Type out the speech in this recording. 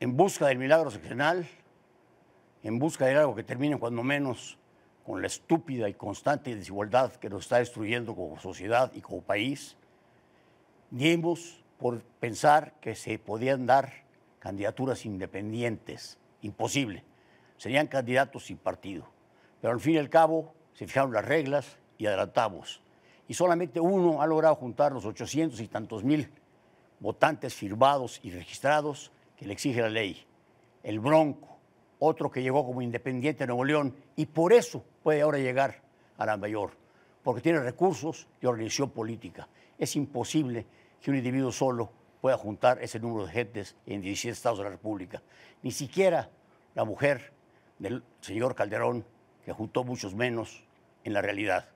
en busca del milagro seccional, en busca de algo que termine cuando menos con la estúpida y constante desigualdad que nos está destruyendo como sociedad y como país, dimos por pensar que se podían dar candidaturas independientes. Imposible. Serían candidatos sin partido. Pero al fin y al cabo se fijaron las reglas y adelantamos. Y solamente uno ha logrado juntar los 800 y tantos mil votantes firmados y registrados que le exige la ley, el Bronco, otro que llegó como independiente a Nuevo León y por eso puede ahora llegar a la mayor, porque tiene recursos y organización política. Es imposible que un individuo solo pueda juntar ese número de gentes en 17 estados de la República. Ni siquiera la mujer del señor Calderón, que juntó muchos menos en la realidad.